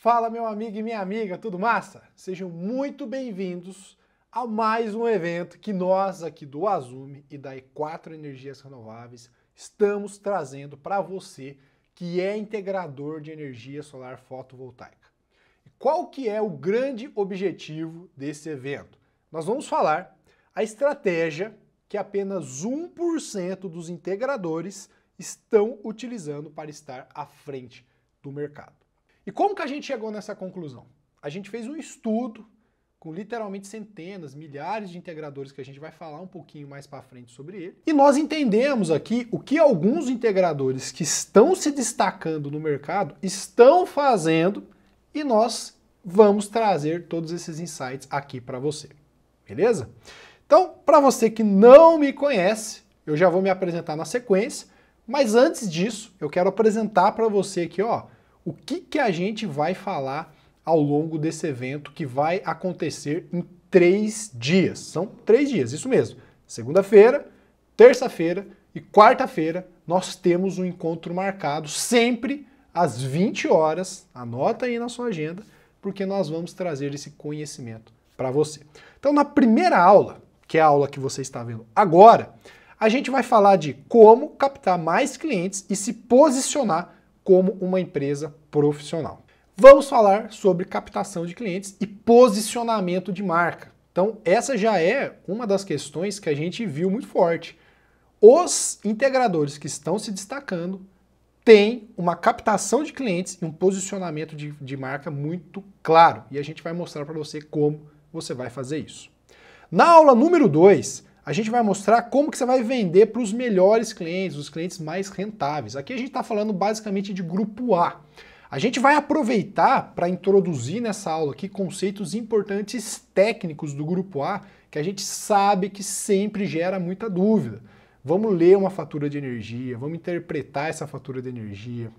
Fala, meu amigo e minha amiga, tudo massa? Sejam muito bem-vindos a mais um evento que nós aqui do Azume e da E4 Energias Renováveis estamos trazendo para você que é integrador de energia solar fotovoltaica. E qual que é o grande objetivo desse evento? Nós vamos falar a estratégia que apenas 1% dos integradores estão utilizando para estar à frente do mercado. E como que a gente chegou nessa conclusão? A gente fez um estudo com literalmente centenas, milhares de integradores que a gente vai falar um pouquinho mais para frente sobre ele. E nós entendemos aqui o que alguns integradores que estão se destacando no mercado estão fazendo e nós vamos trazer todos esses insights aqui para você. Beleza? Então, para você que não me conhece, eu já vou me apresentar na sequência, mas antes disso, eu quero apresentar para você aqui, ó, o que, que a gente vai falar ao longo desse evento que vai acontecer em três dias. São três dias, isso mesmo. Segunda-feira, terça-feira e quarta-feira nós temos um encontro marcado sempre às 20 horas. Anota aí na sua agenda, porque nós vamos trazer esse conhecimento para você. Então, na primeira aula, que é a aula que você está vendo agora, a gente vai falar de como captar mais clientes e se posicionar como uma empresa profissional. Vamos falar sobre captação de clientes e posicionamento de marca. Então, essa já é uma das questões que a gente viu muito forte. Os integradores que estão se destacando têm uma captação de clientes e um posicionamento de, de marca muito claro. E a gente vai mostrar para você como você vai fazer isso. Na aula número 2, a gente vai mostrar como que você vai vender para os melhores clientes, os clientes mais rentáveis. Aqui a gente está falando basicamente de grupo A. A gente vai aproveitar para introduzir nessa aula aqui conceitos importantes técnicos do grupo A que a gente sabe que sempre gera muita dúvida. Vamos ler uma fatura de energia, vamos interpretar essa fatura de energia,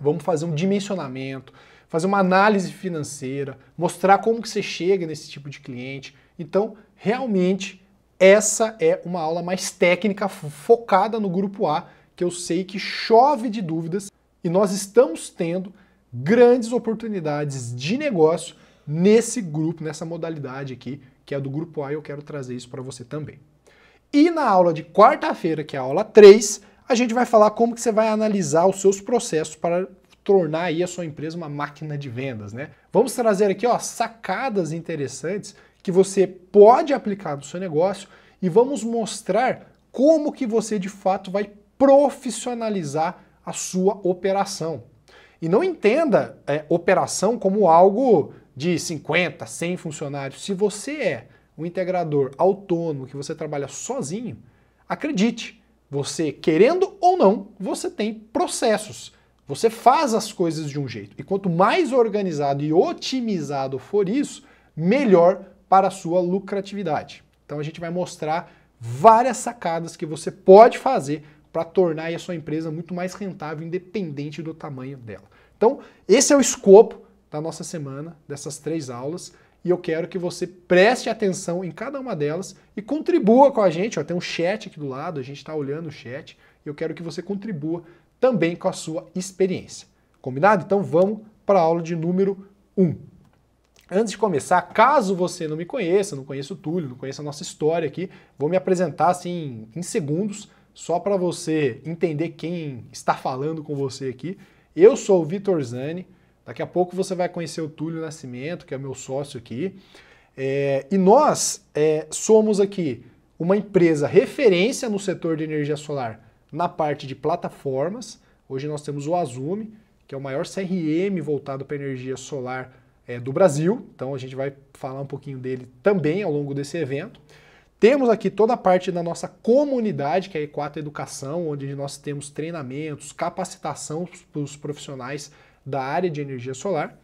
vamos fazer um dimensionamento, fazer uma análise financeira, mostrar como que você chega nesse tipo de cliente. Então, realmente essa é uma aula mais técnica focada no grupo A, que eu sei que chove de dúvidas e nós estamos tendo grandes oportunidades de negócio nesse grupo, nessa modalidade aqui, que é do grupo A, e eu quero trazer isso para você também. E na aula de quarta-feira, que é a aula 3, a gente vai falar como que você vai analisar os seus processos para tornar aí a sua empresa uma máquina de vendas, né? Vamos trazer aqui, ó, sacadas interessantes que você pode aplicar no seu negócio e vamos mostrar como que você de fato vai profissionalizar a sua operação. E não entenda é, operação como algo de 50, 100 funcionários. Se você é um integrador autônomo, que você trabalha sozinho, acredite, você querendo ou não, você tem processos. Você faz as coisas de um jeito. E quanto mais organizado e otimizado for isso, melhor para a sua lucratividade. Então a gente vai mostrar várias sacadas que você pode fazer para tornar a sua empresa muito mais rentável, independente do tamanho dela. Então, esse é o escopo da nossa semana, dessas três aulas, e eu quero que você preste atenção em cada uma delas e contribua com a gente. Ó, tem um chat aqui do lado, a gente está olhando o chat, e eu quero que você contribua também com a sua experiência. Combinado? Então vamos para a aula de número 1. Um. Antes de começar, caso você não me conheça, não conheça o Túlio, não conheça a nossa história aqui, vou me apresentar assim em segundos, só para você entender quem está falando com você aqui. Eu sou o Vitor Zani, daqui a pouco você vai conhecer o Túlio Nascimento, que é meu sócio aqui. É, e nós é, somos aqui uma empresa referência no setor de energia solar na parte de plataformas. Hoje nós temos o Azume, que é o maior CRM voltado para energia solar é, do Brasil, então a gente vai falar um pouquinho dele também ao longo desse evento. Temos aqui toda a parte da nossa comunidade, que é a E4 Educação, onde nós temos treinamentos, capacitação para os profissionais da área de energia solar.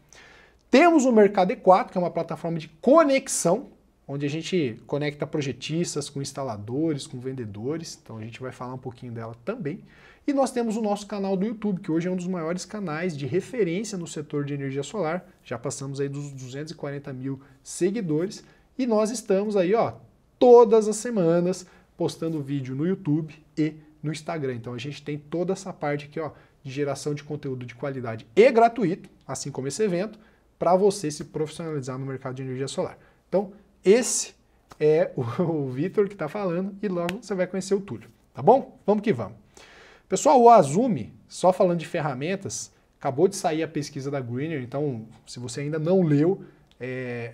Temos o Mercado E4, que é uma plataforma de conexão, onde a gente conecta projetistas com instaladores, com vendedores, então a gente vai falar um pouquinho dela também. E nós temos o nosso canal do YouTube, que hoje é um dos maiores canais de referência no setor de energia solar. Já passamos aí dos 240 mil seguidores. E nós estamos aí, ó, todas as semanas postando vídeo no YouTube e no Instagram. Então a gente tem toda essa parte aqui, ó, de geração de conteúdo de qualidade e gratuito, assim como esse evento, para você se profissionalizar no mercado de energia solar. Então, esse é o, o Vitor que está falando e logo você vai conhecer o Túlio, tá bom? Vamos que vamos! Pessoal, o Azumi, só falando de ferramentas, acabou de sair a pesquisa da Greener, então se você ainda não leu, é,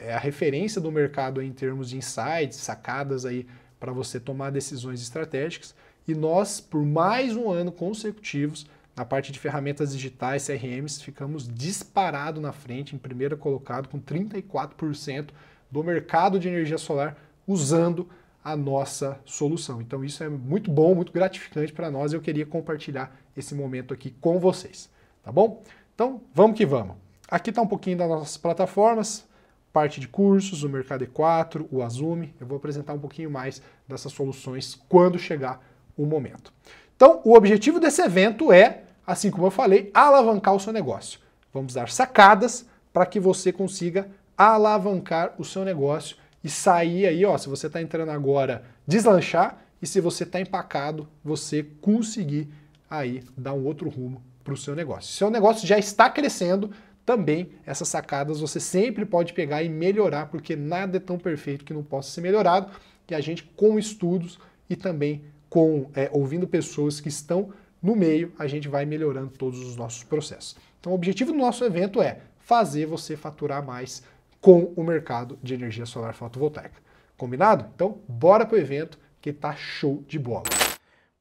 é, é a referência do mercado em termos de insights, sacadas aí para você tomar decisões estratégicas. E nós, por mais um ano consecutivos, na parte de ferramentas digitais, CRMs, ficamos disparado na frente, em primeiro colocado, com 34% do mercado de energia solar usando a nossa solução. Então isso é muito bom, muito gratificante para nós. Eu queria compartilhar esse momento aqui com vocês, tá bom? Então vamos que vamos. Aqui está um pouquinho das nossas plataformas, parte de cursos, o Mercado E4, o Azume. Eu vou apresentar um pouquinho mais dessas soluções quando chegar o momento. Então o objetivo desse evento é, assim como eu falei, alavancar o seu negócio. Vamos dar sacadas para que você consiga alavancar o seu negócio e sair aí, ó, se você está entrando agora, deslanchar e se você está empacado, você conseguir aí dar um outro rumo para o seu negócio. Se o seu negócio já está crescendo, também essas sacadas você sempre pode pegar e melhorar, porque nada é tão perfeito que não possa ser melhorado. E a gente, com estudos e também com é, ouvindo pessoas que estão no meio, a gente vai melhorando todos os nossos processos. Então, o objetivo do nosso evento é fazer você faturar mais com o mercado de energia solar fotovoltaica. Combinado? Então, bora pro evento que tá show de bola.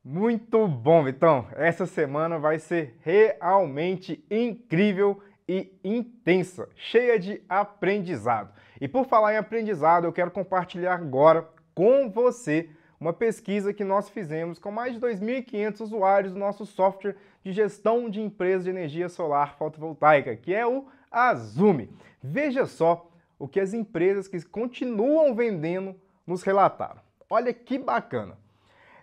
Muito bom, Vitão. Essa semana vai ser realmente incrível e intensa, cheia de aprendizado. E por falar em aprendizado, eu quero compartilhar agora com você uma pesquisa que nós fizemos com mais de 2.500 usuários do nosso software de gestão de empresas de energia solar fotovoltaica, que é o Azume. Veja só o que as empresas que continuam vendendo nos relataram. Olha que bacana.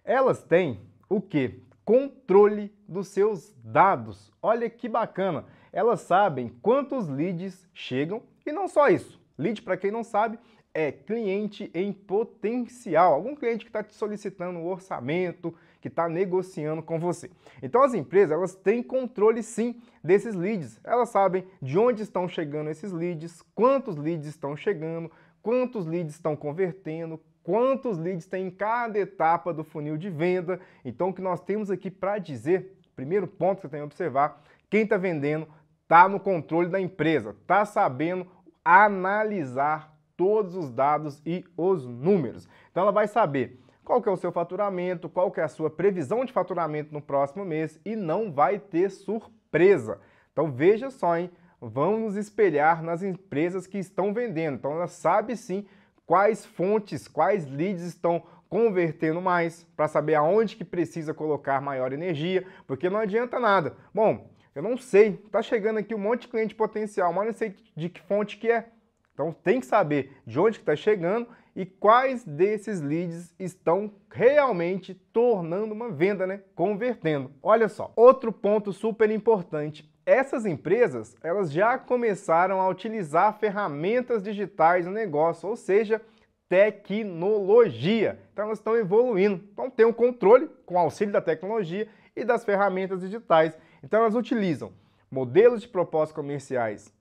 Elas têm o que? Controle dos seus dados. Olha que bacana. Elas sabem quantos leads chegam e não só isso. Lead, para quem não sabe, é cliente em potencial. Algum cliente que está te solicitando um orçamento, que está negociando com você. Então as empresas elas têm controle sim desses leads. Elas sabem de onde estão chegando esses leads, quantos leads estão chegando, quantos leads estão convertendo, quantos leads tem em cada etapa do funil de venda. Então o que nós temos aqui para dizer, primeiro ponto que você tem que observar, quem está vendendo está no controle da empresa, está sabendo analisar todos os dados e os números. Então ela vai saber qual que é o seu faturamento, qual que é a sua previsão de faturamento no próximo mês e não vai ter surpresa. Então veja só, hein? Vamos espelhar nas empresas que estão vendendo. Então ela sabe sim quais fontes, quais leads estão convertendo mais, para saber aonde que precisa colocar maior energia, porque não adianta nada. Bom, eu não sei, tá chegando aqui um monte de cliente potencial, mas não sei de que fonte que é. Então tem que saber de onde que está chegando e quais desses leads estão realmente tornando uma venda, né? Convertendo. Olha só, outro ponto super importante. Essas empresas, elas já começaram a utilizar ferramentas digitais no negócio, ou seja, tecnologia. Então elas estão evoluindo. Então tem um controle com auxílio da tecnologia e das ferramentas digitais. Então elas utilizam modelos de propósitos comerciais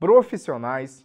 profissionais,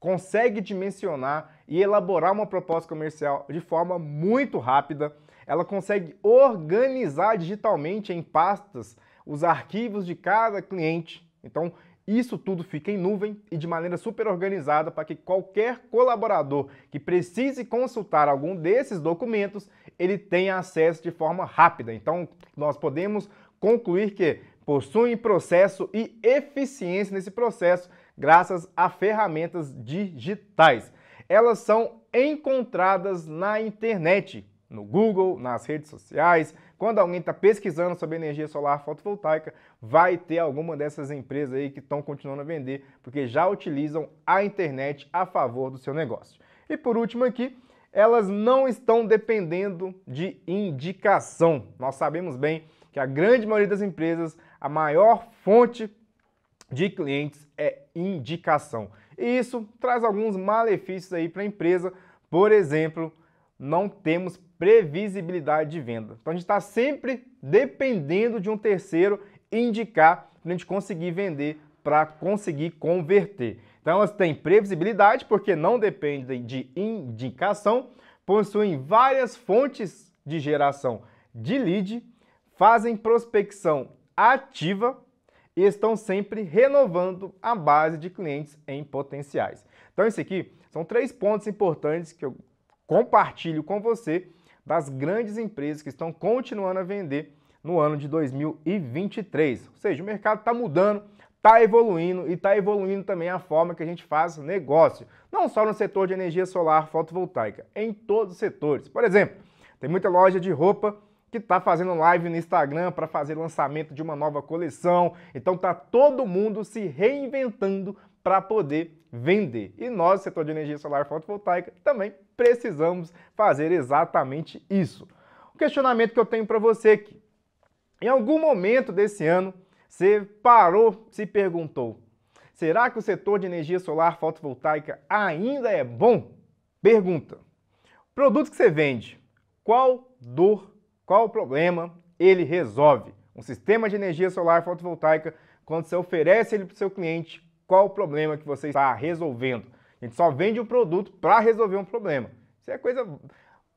consegue dimensionar e elaborar uma proposta comercial de forma muito rápida. Ela consegue organizar digitalmente em pastas os arquivos de cada cliente. Então, isso tudo fica em nuvem e de maneira super organizada para que qualquer colaborador que precise consultar algum desses documentos, ele tenha acesso de forma rápida. Então, nós podemos concluir que possuem processo e eficiência nesse processo graças a ferramentas digitais elas são encontradas na internet, no Google, nas redes sociais. Quando alguém está pesquisando sobre energia solar fotovoltaica, vai ter alguma dessas empresas aí que estão continuando a vender, porque já utilizam a internet a favor do seu negócio. E por último aqui, elas não estão dependendo de indicação. Nós sabemos bem que a grande maioria das empresas, a maior fonte de clientes é indicação. E isso traz alguns malefícios aí para a empresa. Por exemplo, não temos previsibilidade de venda. Então a gente está sempre dependendo de um terceiro indicar para a gente conseguir vender, para conseguir converter. Então elas têm previsibilidade porque não dependem de indicação, possuem várias fontes de geração de lead, fazem prospecção ativa e estão sempre renovando a base de clientes em potenciais. Então, esse aqui são três pontos importantes que eu compartilho com você das grandes empresas que estão continuando a vender no ano de 2023. Ou seja, o mercado está mudando, está evoluindo e está evoluindo também a forma que a gente faz negócio. Não só no setor de energia solar fotovoltaica, em todos os setores. Por exemplo, tem muita loja de roupa que está fazendo live no Instagram para fazer lançamento de uma nova coleção. Então tá todo mundo se reinventando para poder vender. E nós, setor de energia solar fotovoltaica, também precisamos fazer exatamente isso. O questionamento que eu tenho para você aqui. É em algum momento desse ano, você parou, se perguntou: será que o setor de energia solar fotovoltaica ainda é bom? Pergunta: produto que você vende, qual dor qual o problema? Ele resolve. Um sistema de energia solar fotovoltaica, quando você oferece ele para o seu cliente, qual o problema que você está resolvendo? A gente só vende um produto para resolver um problema. Isso é coisa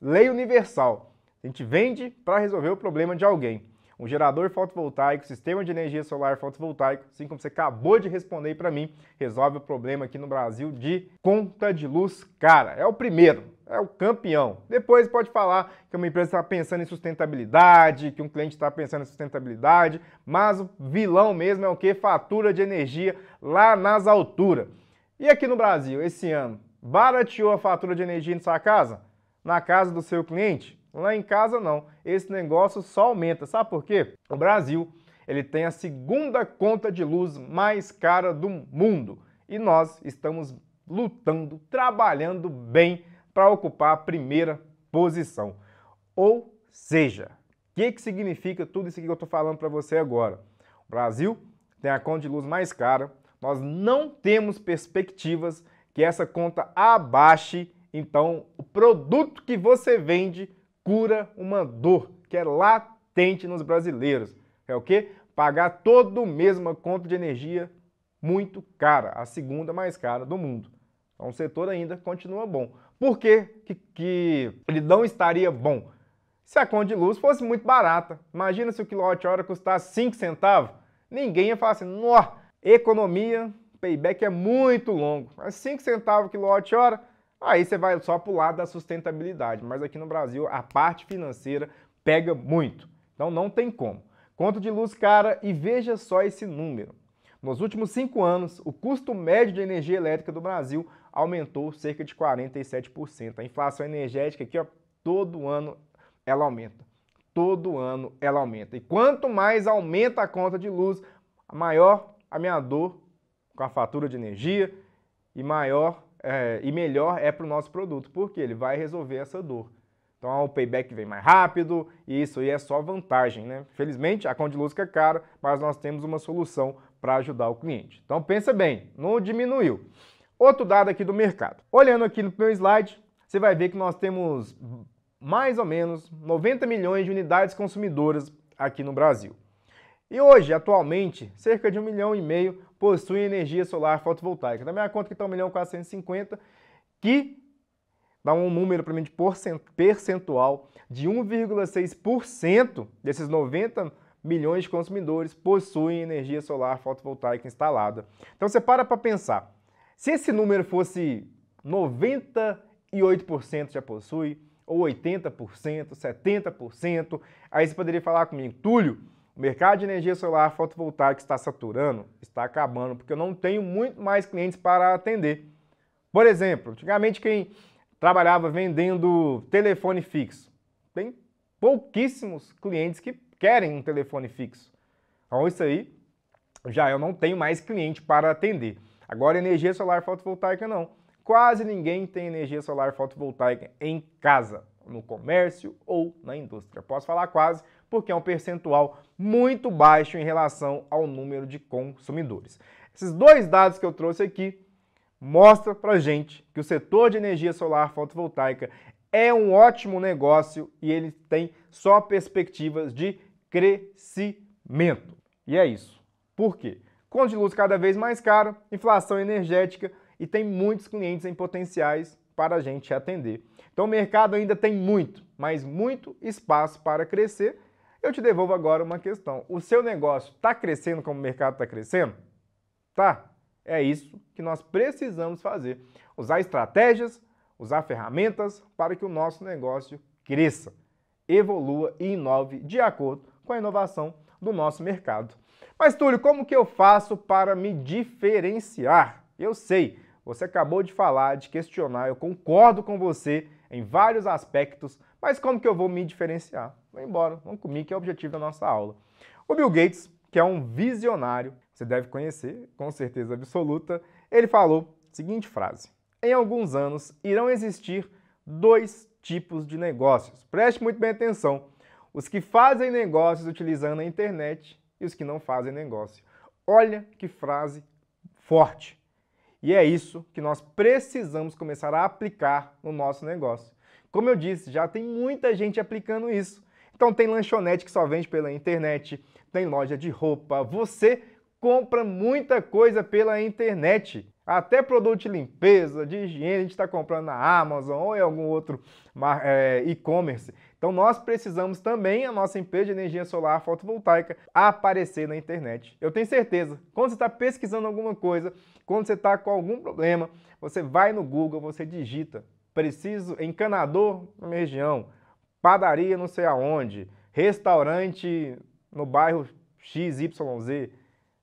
lei universal. A gente vende para resolver o problema de alguém. Um gerador fotovoltaico, sistema de energia solar fotovoltaico, assim como você acabou de responder para mim, resolve o problema aqui no Brasil de conta de luz cara. É o primeiro é o campeão. Depois pode falar que uma empresa está pensando em sustentabilidade, que um cliente está pensando em sustentabilidade, mas o vilão mesmo é o que? Fatura de energia lá nas alturas. E aqui no Brasil, esse ano, barateou a fatura de energia na sua casa? Na casa do seu cliente? Lá em casa não. Esse negócio só aumenta. Sabe por quê? O Brasil ele tem a segunda conta de luz mais cara do mundo. E nós estamos lutando, trabalhando bem para ocupar a primeira posição. Ou seja, o que, que significa tudo isso que eu estou falando para você agora? O Brasil tem a conta de luz mais cara, nós não temos perspectivas que essa conta abaixe, então o produto que você vende cura uma dor que é latente nos brasileiros. É o quê? Pagar todo mês uma conta de energia muito cara, a segunda mais cara do mundo. Então o setor ainda continua bom. Por que, que ele não estaria bom? Se a conta de luz fosse muito barata, imagina se o quilowatt-hora custasse 5 centavos, ninguém ia falar assim, nó, economia, payback é muito longo. Mas 5 centavos quilowatt-hora, aí você vai só para o lado da sustentabilidade. Mas aqui no Brasil, a parte financeira pega muito. Então não tem como. Conta de luz cara e veja só esse número. Nos últimos cinco anos, o custo médio de energia elétrica do Brasil aumentou cerca de 47%. A inflação energética aqui, ó, todo ano ela aumenta. Todo ano ela aumenta. E quanto mais aumenta a conta de luz, maior a minha dor com a fatura de energia e maior é, e melhor é para o nosso produto, porque ele vai resolver essa dor. Então o payback vem mais rápido e isso aí é só vantagem, né? Felizmente a conta de luz é cara, mas nós temos uma solução para ajudar o cliente. Então pensa bem, não diminuiu. Outro dado aqui do mercado. Olhando aqui no meu slide, você vai ver que nós temos mais ou menos 90 milhões de unidades consumidoras aqui no Brasil. E hoje, atualmente, cerca de um milhão e meio possuem energia solar fotovoltaica. Na minha conta que está um milhão 450, que dá um número para mim de percentual de 1,6% desses 90 milhões de consumidores possuem energia solar fotovoltaica instalada. Então você para para pensar, se esse número fosse 98% já possui, ou 80%, 70%, aí você poderia falar comigo, Túlio, o mercado de energia solar fotovoltaica está saturando, está acabando, porque eu não tenho muito mais clientes para atender. Por exemplo, antigamente quem trabalhava vendendo telefone fixo, tem pouquíssimos clientes que querem um telefone fixo. Então isso aí já eu não tenho mais cliente para atender. Agora, energia solar fotovoltaica não. Quase ninguém tem energia solar fotovoltaica em casa, no comércio ou na indústria. Posso falar quase, porque é um percentual muito baixo em relação ao número de consumidores. Esses dois dados que eu trouxe aqui mostram para gente que o setor de energia solar fotovoltaica é um ótimo negócio e ele tem só perspectivas de crescimento. E é isso. Por quê? Conto de luz cada vez mais caro, inflação energética e tem muitos clientes em potenciais para a gente atender. Então o mercado ainda tem muito, mas muito espaço para crescer. Eu te devolvo agora uma questão. O seu negócio está crescendo como o mercado está crescendo? Tá? É isso que nós precisamos fazer. Usar estratégias, usar ferramentas para que o nosso negócio cresça, evolua e inove de acordo com a inovação do nosso mercado. Mas Túlio, como que eu faço para me diferenciar? Eu sei, você acabou de falar, de questionar, eu concordo com você em vários aspectos, mas como que eu vou me diferenciar? Vamos embora, vamos comigo que é o objetivo da nossa aula. O Bill Gates, que é um visionário, você deve conhecer, com certeza absoluta, ele falou a seguinte frase: Em alguns anos irão existir dois tipos de negócios. Preste muito bem atenção. Os que fazem negócios utilizando a internet e os que não fazem negócio. Olha que frase forte. E é isso que nós precisamos começar a aplicar no nosso negócio. Como eu disse, já tem muita gente aplicando isso. Então tem lanchonete que só vende pela internet, tem loja de roupa, você compra muita coisa pela internet. Até produto de limpeza, de higiene, a gente está comprando na Amazon ou em algum outro é, e-commerce. Então nós precisamos também a nossa empresa de energia solar fotovoltaica aparecer na internet. Eu tenho certeza, quando você está pesquisando alguma coisa, quando você está com algum problema, você vai no Google, você digita, preciso encanador na minha região, padaria não sei aonde, restaurante no bairro XYZ.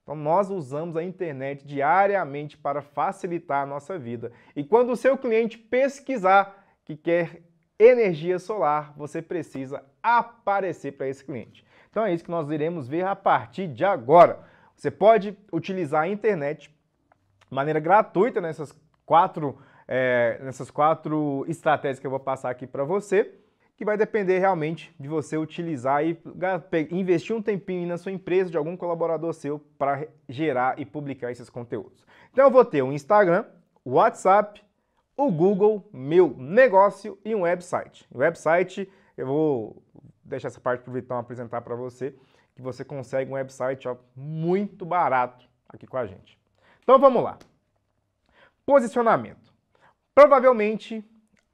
Então nós usamos a internet diariamente para facilitar a nossa vida. E quando o seu cliente pesquisar que quer energia solar, você precisa aparecer para esse cliente. Então é isso que nós iremos ver a partir de agora. Você pode utilizar a internet de maneira gratuita nessas quatro, é, nessas quatro estratégias que eu vou passar aqui para você, que vai depender realmente de você utilizar e investir um tempinho na sua empresa, de algum colaborador seu, para gerar e publicar esses conteúdos. Então eu vou ter um Instagram, WhatsApp, o Google, meu negócio e um website. O website, eu vou deixar essa parte para o Vitão apresentar para você, que você consegue um website ó, muito barato aqui com a gente. Então vamos lá. Posicionamento. Provavelmente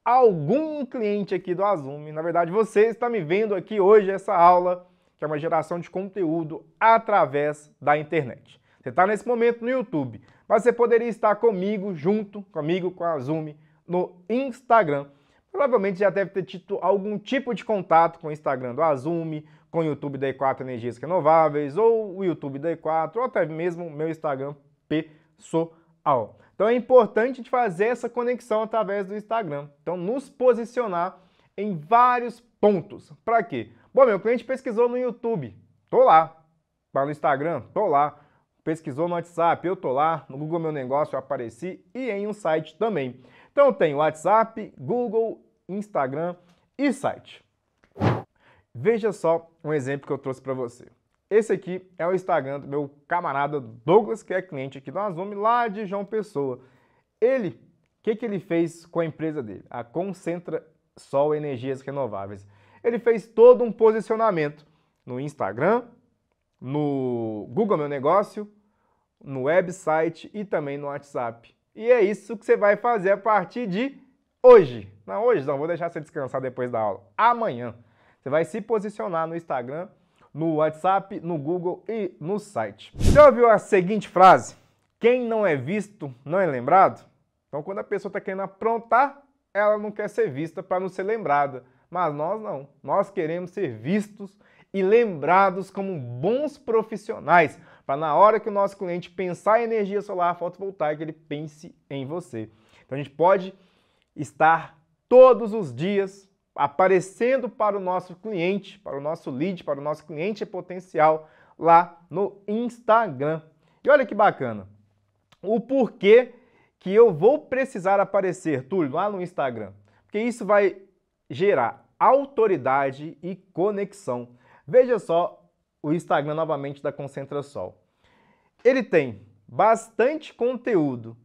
algum cliente aqui do Azume, na verdade você está me vendo aqui hoje essa aula, que é uma geração de conteúdo através da internet. Você está nesse momento no YouTube, mas você poderia estar comigo, junto comigo, com a Zoom, no Instagram. Provavelmente já deve ter tido algum tipo de contato com o Instagram do Azume, com o YouTube da E4 Energias Renováveis, ou o YouTube da E4, ou até mesmo o meu Instagram pessoal. Então é importante de fazer essa conexão através do Instagram. Então nos posicionar em vários pontos. Para quê? Bom, meu cliente pesquisou no YouTube, tô lá. Para no Instagram, tô lá pesquisou no WhatsApp, eu tô lá, no Google Meu Negócio eu apareci e em um site também. Então tem tenho WhatsApp, Google, Instagram e site. Veja só um exemplo que eu trouxe para você. Esse aqui é o Instagram do meu camarada Douglas, que é cliente aqui da Zoom, lá de João Pessoa. Ele, o que, que ele fez com a empresa dele? A Concentra Sol Energias Renováveis. Ele fez todo um posicionamento no Instagram, no Google Meu Negócio, no website e também no WhatsApp. E é isso que você vai fazer a partir de hoje. Não, hoje não, vou deixar você descansar depois da aula. Amanhã. Você vai se posicionar no Instagram, no WhatsApp, no Google e no site. Já ouviu a seguinte frase? Quem não é visto não é lembrado? Então, quando a pessoa está querendo aprontar, ela não quer ser vista para não ser lembrada. Mas nós não. Nós queremos ser vistos e lembrados como bons profissionais, para na hora que o nosso cliente pensar em energia solar fotovoltaica, ele pense em você. Então a gente pode estar todos os dias aparecendo para o nosso cliente, para o nosso lead, para o nosso cliente potencial lá no Instagram. E olha que bacana. O porquê que eu vou precisar aparecer, Túlio, lá no Instagram. Porque isso vai gerar autoridade e conexão. Veja só o Instagram novamente da Concentra Sol. Ele tem bastante conteúdo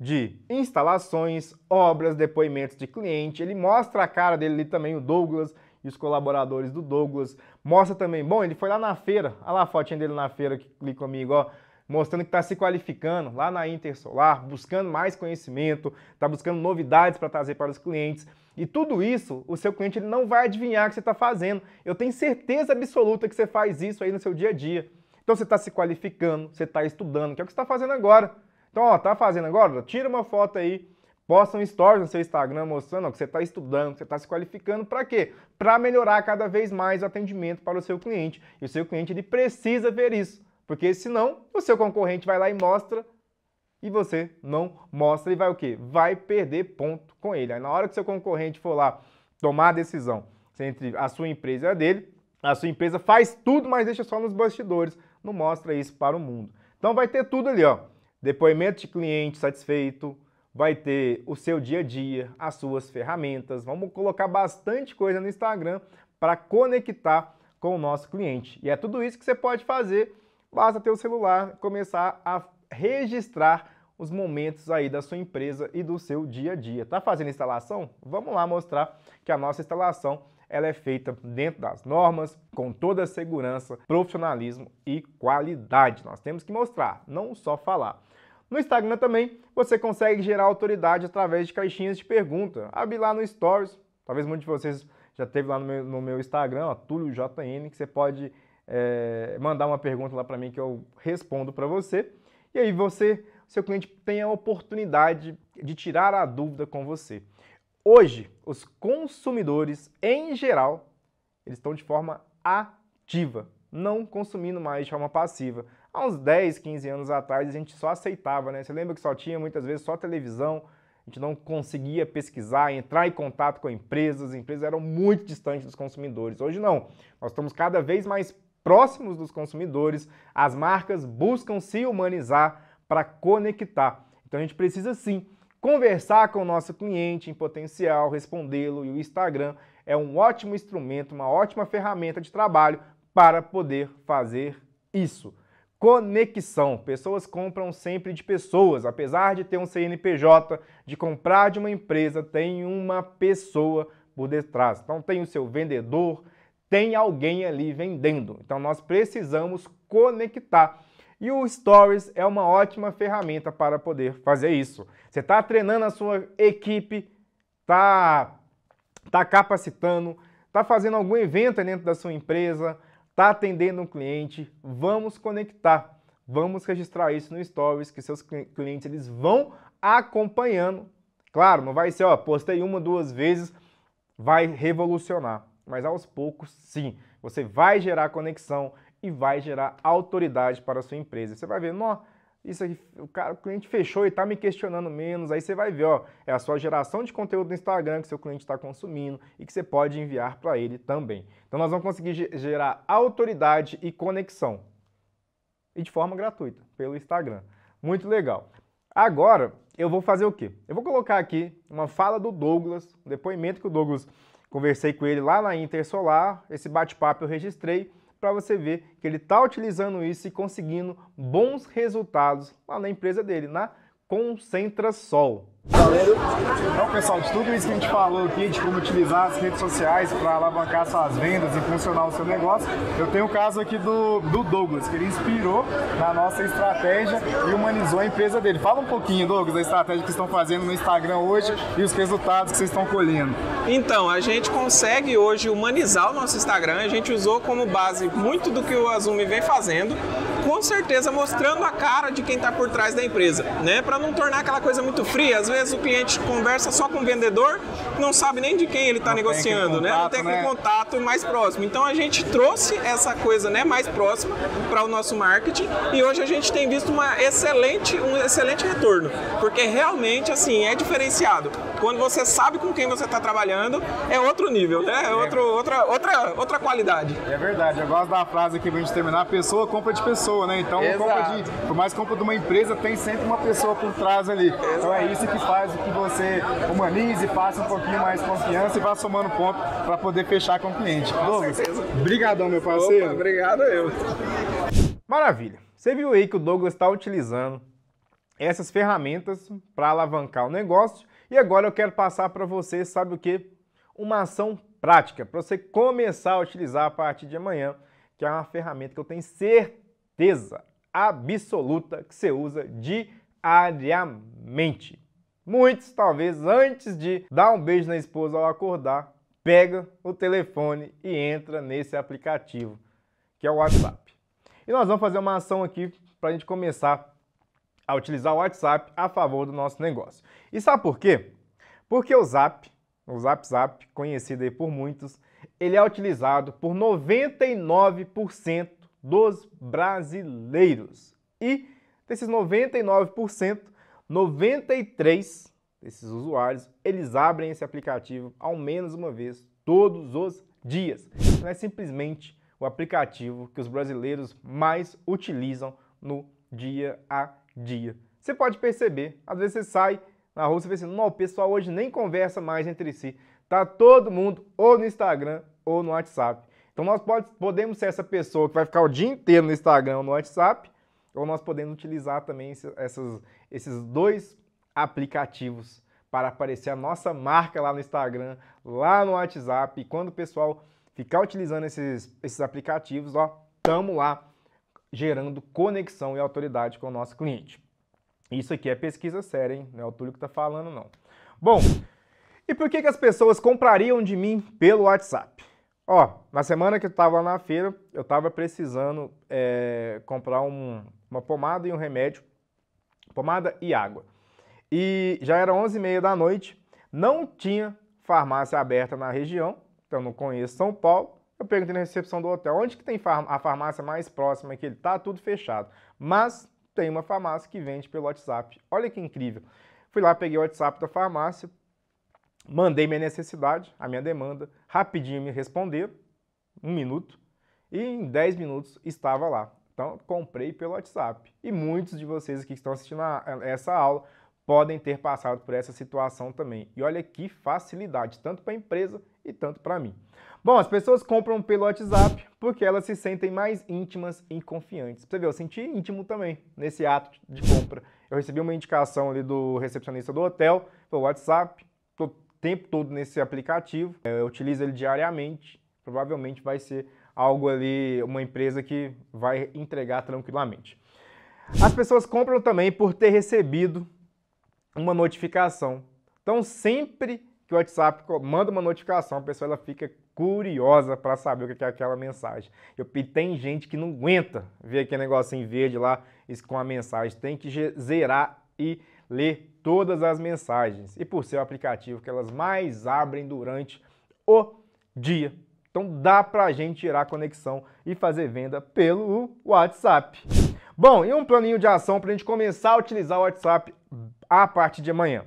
de instalações, obras, depoimentos de cliente. Ele mostra a cara dele ali também, o Douglas e os colaboradores do Douglas. Mostra também, bom, ele foi lá na feira, olha lá a fotinha dele na feira que clica comigo, ó, mostrando que está se qualificando lá na Intersolar, buscando mais conhecimento, está buscando novidades para trazer para os clientes. E tudo isso, o seu cliente ele não vai adivinhar o que você está fazendo. Eu tenho certeza absoluta que você faz isso aí no seu dia a dia. Então você está se qualificando, você está estudando, que é o que você está fazendo agora. Então, ó, tá fazendo agora? Tira uma foto aí, posta um story no seu Instagram mostrando ó, que você está estudando, que você está se qualificando para quê? Para melhorar cada vez mais o atendimento para o seu cliente. E o seu cliente ele precisa ver isso, porque senão o seu concorrente vai lá e mostra e você não mostra e vai o quê? Vai perder ponto com ele. Aí na hora que seu concorrente for lá tomar a decisão entre a sua empresa e a dele, a sua empresa faz tudo, mas deixa só nos bastidores, não mostra isso para o mundo. Então vai ter tudo ali, ó. Depoimento de cliente satisfeito, vai ter o seu dia a dia, as suas ferramentas. Vamos colocar bastante coisa no Instagram para conectar com o nosso cliente. E é tudo isso que você pode fazer. Basta ter o celular, começar a registrar os momentos aí da sua empresa e do seu dia a dia. Tá fazendo instalação? Vamos lá mostrar que a nossa instalação ela é feita dentro das normas, com toda a segurança, profissionalismo e qualidade. Nós temos que mostrar, não só falar. No Instagram também você consegue gerar autoridade através de caixinhas de pergunta. Abre lá no Stories, talvez muitos de vocês já teve lá no meu, no meu Instagram, TulioJN, JN, que você pode é, mandar uma pergunta lá para mim que eu respondo para você. E aí você seu cliente tenha a oportunidade de tirar a dúvida com você. Hoje, os consumidores em geral, eles estão de forma ativa, não consumindo mais de forma passiva. Há uns 10, 15 anos atrás a gente só aceitava, né? Você lembra que só tinha muitas vezes só televisão, a gente não conseguia pesquisar, entrar em contato com empresas, as empresas eram muito distantes dos consumidores. Hoje não. Nós estamos cada vez mais próximos dos consumidores, as marcas buscam se humanizar, para conectar. Então a gente precisa sim conversar com o nosso cliente em potencial, respondê-lo, e o Instagram é um ótimo instrumento, uma ótima ferramenta de trabalho para poder fazer isso. Conexão. Pessoas compram sempre de pessoas. Apesar de ter um CNPJ, de comprar de uma empresa, tem uma pessoa por detrás. Então tem o seu vendedor, tem alguém ali vendendo. Então nós precisamos conectar. E o Stories é uma ótima ferramenta para poder fazer isso. Você está treinando a sua equipe, está tá capacitando, está fazendo algum evento dentro da sua empresa, está atendendo um cliente, vamos conectar. Vamos registrar isso no Stories, que seus clientes eles vão acompanhando. Claro, não vai ser, ó, postei uma, duas vezes, vai revolucionar. Mas aos poucos, sim, você vai gerar conexão e vai gerar autoridade para a sua empresa. Você vai ver, não, isso aqui, o, cara, o cliente fechou e está me questionando menos. Aí você vai ver, ó, é a sua geração de conteúdo no Instagram que seu cliente está consumindo e que você pode enviar para ele também. Então nós vamos conseguir gerar autoridade e conexão. E de forma gratuita, pelo Instagram. Muito legal. Agora, eu vou fazer o quê? Eu vou colocar aqui uma fala do Douglas, um depoimento que o Douglas conversei com ele lá na Intersolar, esse bate-papo eu registrei para você ver que ele está utilizando isso e conseguindo bons resultados lá na empresa dele, na Concentra Sol. Valeu. Então, pessoal, de tudo isso que a gente falou aqui, de como utilizar as redes sociais para alavancar suas vendas e funcionar o seu negócio, eu tenho o caso aqui do, do Douglas, que ele inspirou na nossa estratégia e humanizou a empresa dele. Fala um pouquinho, Douglas, da estratégia que estão fazendo no Instagram hoje e os resultados que vocês estão colhendo. Então, a gente consegue hoje humanizar o nosso Instagram, a gente usou como base muito do que o Azumi vem fazendo, com certeza mostrando a cara de quem está por trás da empresa, né? Para não tornar aquela coisa muito fria. Às vezes o cliente conversa só com o vendedor, não sabe nem de quem ele está negociando, contato, né? Não tem né? contato mais próximo. Então a gente trouxe essa coisa, né, mais próxima para o nosso marketing e hoje a gente tem visto uma excelente, um excelente retorno, porque realmente assim é diferenciado. Quando você sabe com quem você está trabalhando, é outro nível, né? É outro, outra, outra, outra qualidade. É verdade. Eu gosto da frase que vem de terminar: pessoa compra de pessoa pessoa, né? Então, compra de, por mais compra de uma empresa, tem sempre uma pessoa por trás ali. Exato. Então é isso que faz que você humanize, passe um pouquinho mais confiança e vá somando ponto para poder fechar com o cliente. Douglas, obrigadão meu parceiro. Opa, obrigado eu. Maravilha. Você viu aí que o Douglas está utilizando essas ferramentas para alavancar o negócio e agora eu quero passar para você, sabe o que? Uma ação prática para você começar a utilizar a partir de amanhã, que é uma ferramenta que eu tenho certeza certeza absoluta que você usa diariamente. Muitos, talvez, antes de dar um beijo na esposa ao acordar, pega o telefone e entra nesse aplicativo, que é o WhatsApp. E nós vamos fazer uma ação aqui para a gente começar a utilizar o WhatsApp a favor do nosso negócio. E sabe por quê? Porque o Zap, o Zap Zap, conhecido aí por muitos, ele é utilizado por 99% dos brasileiros. E desses 99%, 93 desses usuários, eles abrem esse aplicativo ao menos uma vez todos os dias. Não é simplesmente o aplicativo que os brasileiros mais utilizam no dia a dia. Você pode perceber, às vezes você sai na rua e vê assim, não, o pessoal hoje nem conversa mais entre si. Tá todo mundo ou no Instagram ou no WhatsApp. Então nós pode, podemos ser essa pessoa que vai ficar o dia inteiro no Instagram ou no WhatsApp, ou nós podemos utilizar também esses, essas, esses dois aplicativos para aparecer a nossa marca lá no Instagram, lá no WhatsApp. E quando o pessoal ficar utilizando esses, esses aplicativos, ó, tamo lá gerando conexão e autoridade com o nosso cliente. Isso aqui é pesquisa séria, hein? Não é o Túlio que tá falando, não. Bom, e por que, que as pessoas comprariam de mim pelo WhatsApp? Ó, na semana que eu estava na feira, eu estava precisando é, comprar um, uma pomada e um remédio, pomada e água. E já era 11h30 da noite, não tinha farmácia aberta na região, então não conheço São Paulo. Eu perguntei na recepção do hotel, onde que tem a farmácia mais próxima que ele tá tudo fechado. Mas tem uma farmácia que vende pelo WhatsApp. Olha que incrível. Fui lá, peguei o WhatsApp da farmácia, mandei minha necessidade, a minha demanda, rapidinho me responderam, um minuto, e em 10 minutos estava lá. Então, comprei pelo WhatsApp. E muitos de vocês que estão assistindo a, a essa aula podem ter passado por essa situação também. E olha que facilidade, tanto para a empresa e tanto para mim. Bom, as pessoas compram pelo WhatsApp porque elas se sentem mais íntimas e confiantes. Você vê, eu senti íntimo também nesse ato de compra. Eu recebi uma indicação ali do recepcionista do hotel, pelo WhatsApp, estou tempo todo nesse aplicativo, é, eu utilizo ele diariamente, provavelmente vai ser algo ali, uma empresa que vai entregar tranquilamente. As pessoas compram também por ter recebido uma notificação. Então, sempre que o WhatsApp manda uma notificação, a pessoa ela fica curiosa para saber o que é aquela mensagem. Eu, e tem gente que não aguenta ver aquele negocinho verde lá com a mensagem. Tem que zerar e ler todas as mensagens e por ser o aplicativo que elas mais abrem durante o dia. Então dá para a gente tirar conexão e fazer venda pelo WhatsApp. Bom, e um planinho de ação para a gente começar a utilizar o WhatsApp a partir de amanhã.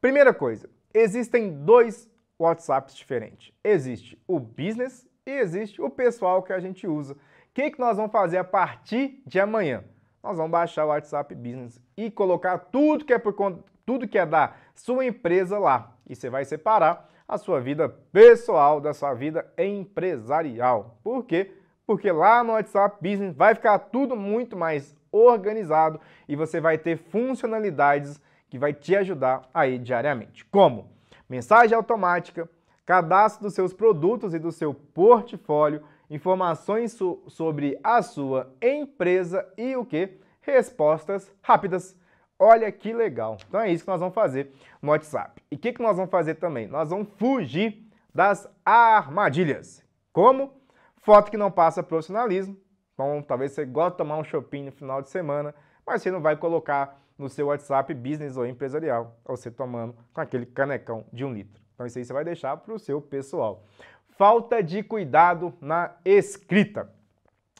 Primeira coisa, existem dois WhatsApps diferentes. Existe o business e existe o pessoal que a gente usa. O que, que nós vamos fazer a partir de amanhã? nós vamos baixar o WhatsApp Business e colocar tudo que é por conta, tudo que é da sua empresa lá. E você vai separar a sua vida pessoal da sua vida empresarial. Por quê? Porque lá no WhatsApp Business vai ficar tudo muito mais organizado e você vai ter funcionalidades que vai te ajudar aí diariamente. Como mensagem automática, cadastro dos seus produtos e do seu portfólio, informações so sobre a sua empresa e o que? Respostas rápidas. Olha que legal. Então é isso que nós vamos fazer no WhatsApp. E o que, que nós vamos fazer também? Nós vamos fugir das armadilhas. Como? Foto que não passa profissionalismo. Então talvez você goste de tomar um shopping no final de semana, mas você não vai colocar no seu WhatsApp business ou empresarial, ou você tomando com aquele canecão de um litro. Então isso aí você vai deixar para o seu pessoal falta de cuidado na escrita.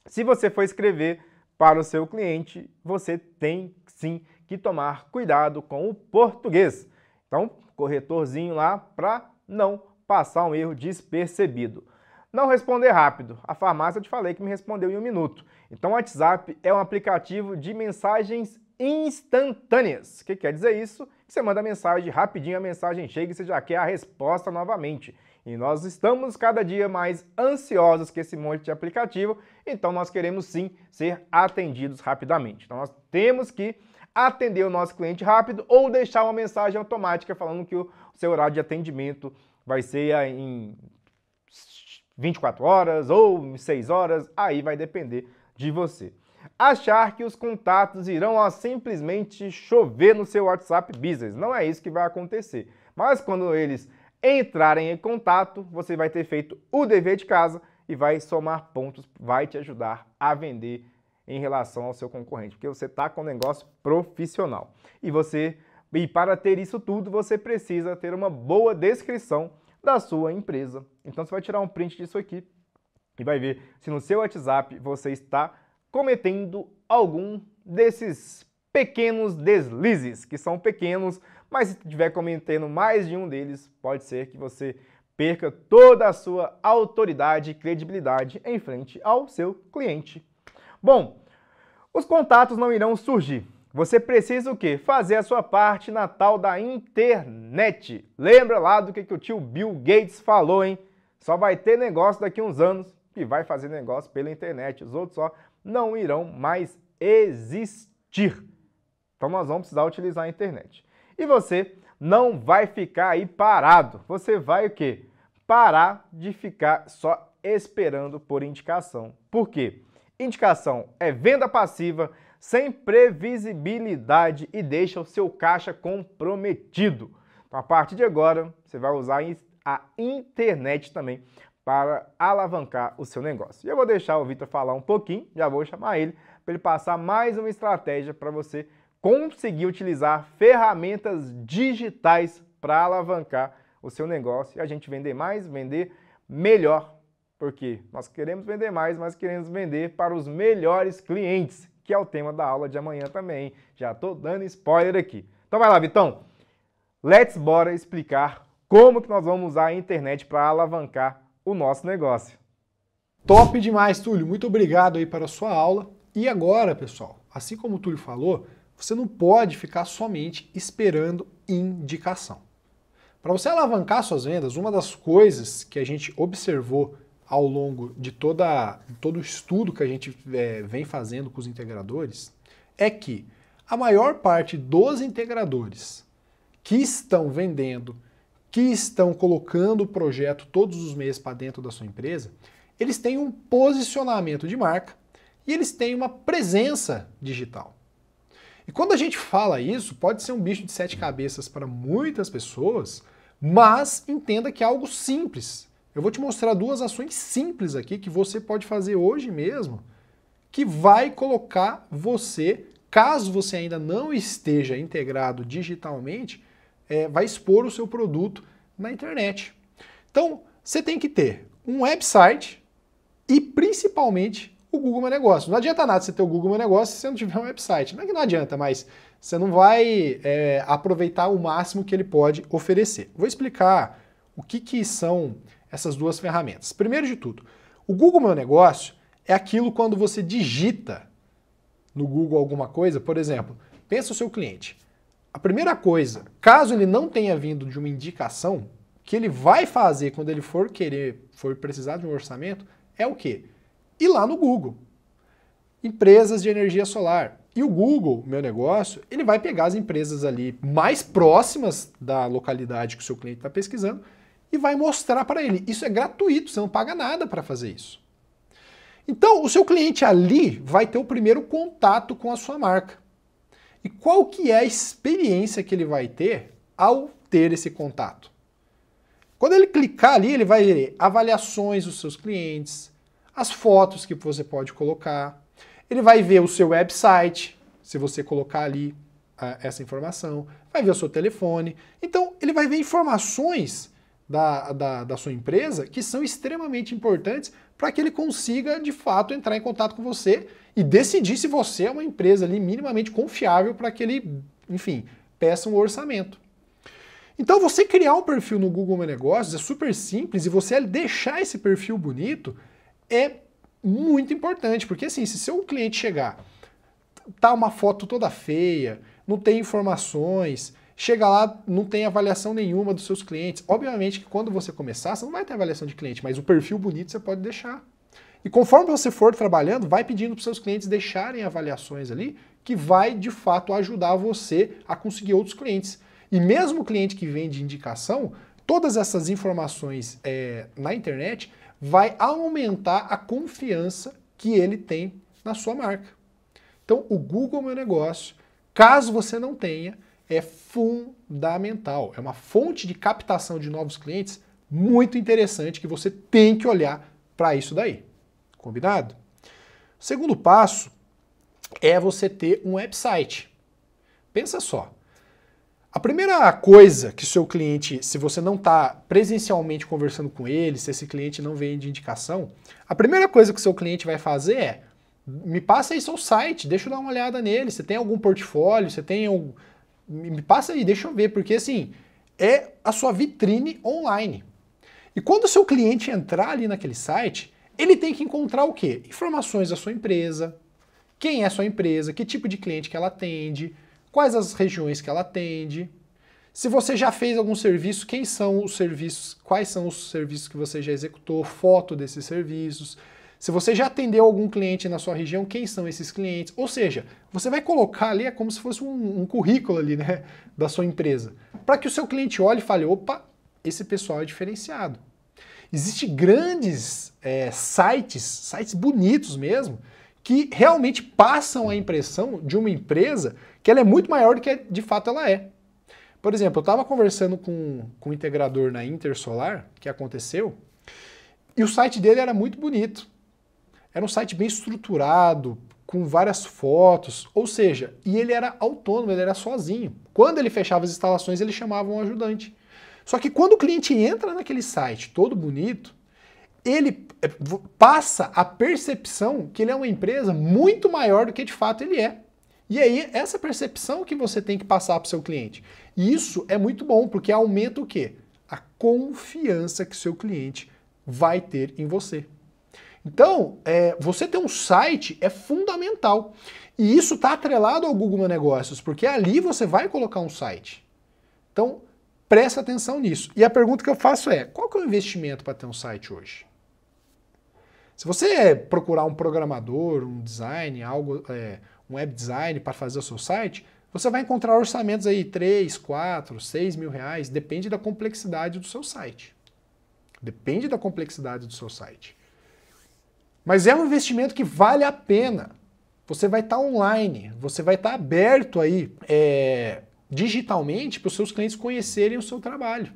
Se você for escrever para o seu cliente, você tem sim que tomar cuidado com o português. Então, corretorzinho lá para não passar um erro despercebido. Não responder rápido. A farmácia eu te falei que me respondeu em um minuto. Então, o WhatsApp é um aplicativo de mensagens instantâneas. O que quer dizer isso? Que você manda mensagem rapidinho, a mensagem chega e você já quer a resposta novamente. E nós estamos cada dia mais ansiosos com esse monte de aplicativo, então nós queremos sim ser atendidos rapidamente. Então nós temos que atender o nosso cliente rápido ou deixar uma mensagem automática falando que o seu horário de atendimento vai ser em 24 horas ou em 6 horas, aí vai depender de você. Achar que os contatos irão ó, simplesmente chover no seu WhatsApp Business, não é isso que vai acontecer. Mas quando eles entrarem em contato, você vai ter feito o dever de casa e vai somar pontos, vai te ajudar a vender em relação ao seu concorrente, porque você está com um negócio profissional. E você e para ter isso tudo, você precisa ter uma boa descrição da sua empresa. Então você vai tirar um print disso aqui e vai ver se no seu WhatsApp você está cometendo algum desses pequenos deslizes, que são pequenos, mas se estiver cometendo mais de um deles, pode ser que você perca toda a sua autoridade e credibilidade em frente ao seu cliente. Bom, os contatos não irão surgir. Você precisa o quê? Fazer a sua parte na tal da internet. Lembra lá do que, que o tio Bill Gates falou, hein? Só vai ter negócio daqui uns anos que vai fazer negócio pela internet. Os outros só não irão mais existir. Então nós vamos precisar utilizar a internet. E você não vai ficar aí parado. Você vai o quê? Parar de ficar só esperando por indicação. Por quê? Indicação é venda passiva sem previsibilidade e deixa o seu caixa comprometido. Então, a partir de agora, você vai usar a internet também para alavancar o seu negócio. E eu vou deixar o Vitor falar um pouquinho, já vou chamar ele para ele passar mais uma estratégia para você conseguir utilizar ferramentas digitais para alavancar o seu negócio e a gente vender mais, vender melhor. Porque nós queremos vender mais, mas queremos vender para os melhores clientes, que é o tema da aula de amanhã também. Já estou dando spoiler aqui. Então vai lá, Vitão. Let's bora explicar como que nós vamos usar a internet para alavancar o nosso negócio. Top demais, Túlio. Muito obrigado aí para a sua aula. E agora, pessoal, assim como o Túlio falou, você não pode ficar somente esperando indicação. Para você alavancar suas vendas, uma das coisas que a gente observou ao longo de toda, todo o estudo que a gente é, vem fazendo com os integradores é que a maior parte dos integradores que estão vendendo, que estão colocando o projeto todos os meses para dentro da sua empresa, eles têm um posicionamento de marca e eles têm uma presença digital. E quando a gente fala isso, pode ser um bicho de sete cabeças para muitas pessoas, mas entenda que é algo simples. Eu vou te mostrar duas ações simples aqui que você pode fazer hoje mesmo, que vai colocar você, caso você ainda não esteja integrado digitalmente, é, vai expor o seu produto na internet. Então, você tem que ter um website e principalmente o Google Meu Negócio. Não adianta nada você ter o Google Meu Negócio se você não tiver um website. Não é que não adianta, mas você não vai é, aproveitar o máximo que ele pode oferecer. Vou explicar o que, que são essas duas ferramentas. Primeiro de tudo, o Google Meu Negócio é aquilo quando você digita no Google alguma coisa, por exemplo, pensa o seu cliente. A primeira coisa, caso ele não tenha vindo de uma indicação, que ele vai fazer quando ele for querer, for precisar de um orçamento, é o quê? e lá no Google. Empresas de energia solar. E o Google, meu negócio, ele vai pegar as empresas ali mais próximas da localidade que o seu cliente está pesquisando e vai mostrar para ele. Isso é gratuito, você não paga nada para fazer isso. Então, o seu cliente ali vai ter o primeiro contato com a sua marca. E qual que é a experiência que ele vai ter ao ter esse contato? Quando ele clicar ali, ele vai ver avaliações dos seus clientes, as fotos que você pode colocar. Ele vai ver o seu website, se você colocar ali uh, essa informação, vai ver o seu telefone. Então, ele vai ver informações da, da, da sua empresa que são extremamente importantes para que ele consiga, de fato, entrar em contato com você e decidir se você é uma empresa ali minimamente confiável para que ele, enfim, peça um orçamento. Então, você criar um perfil no Google Meu Negócios é super simples e você deixar esse perfil bonito é muito importante, porque assim, se seu cliente chegar, tá uma foto toda feia, não tem informações, chega lá, não tem avaliação nenhuma dos seus clientes. Obviamente que quando você começar, você não vai ter avaliação de cliente, mas o perfil bonito você pode deixar. E conforme você for trabalhando, vai pedindo para seus clientes deixarem avaliações ali, que vai de fato ajudar você a conseguir outros clientes. E mesmo o cliente que vende indicação, todas essas informações é, na internet vai aumentar a confiança que ele tem na sua marca. Então, o Google é Meu Negócio, caso você não tenha, é fundamental. É uma fonte de captação de novos clientes muito interessante que você tem que olhar para isso daí. Combinado? segundo passo é você ter um website. Pensa só, a primeira coisa que seu cliente, se você não está presencialmente conversando com ele, se esse cliente não vem de indicação, a primeira coisa que seu cliente vai fazer é: me passa aí seu site, deixa eu dar uma olhada nele. Você tem algum portfólio? Você tem algum. Me passa aí, deixa eu ver, porque assim, é a sua vitrine online. E quando o seu cliente entrar ali naquele site, ele tem que encontrar o quê? Informações da sua empresa, quem é a sua empresa, que tipo de cliente que ela atende quais as regiões que ela atende. Se você já fez algum serviço, quem são os serviços, quais são os serviços que você já executou, foto desses serviços. Se você já atendeu algum cliente na sua região, quem são esses clientes? Ou seja, você vai colocar ali, é como se fosse um, um currículo ali, né, da sua empresa, para que o seu cliente olhe e fale, opa, esse pessoal é diferenciado. Existem grandes é, sites, sites bonitos mesmo, que realmente passam a impressão de uma empresa que ela é muito maior do que de fato ela é. Por exemplo, eu estava conversando com, com um integrador na Intersolar, que aconteceu, e o site dele era muito bonito. Era um site bem estruturado, com várias fotos, ou seja, e ele era autônomo, ele era sozinho. Quando ele fechava as instalações, ele chamava um ajudante. Só que quando o cliente entra naquele site todo bonito, ele eh, passa a percepção que ele é uma empresa muito maior do que de fato ele é. E aí, essa percepção que você tem que passar para o seu cliente. E isso é muito bom, porque aumenta o quê? A confiança que seu cliente vai ter em você. Então, é, você ter um site é fundamental. E isso está atrelado ao Google Meu Negócios, porque ali você vai colocar um site. Então, presta atenção nisso. E a pergunta que eu faço é, qual que é o investimento para ter um site hoje? Se você procurar um programador, um design, algo, é, um web design para fazer o seu site, você vai encontrar orçamentos aí 3, 4, 6 mil reais, depende da complexidade do seu site. Depende da complexidade do seu site. Mas é um investimento que vale a pena. Você vai estar tá online, você vai estar tá aberto aí é, digitalmente para os seus clientes conhecerem o seu trabalho.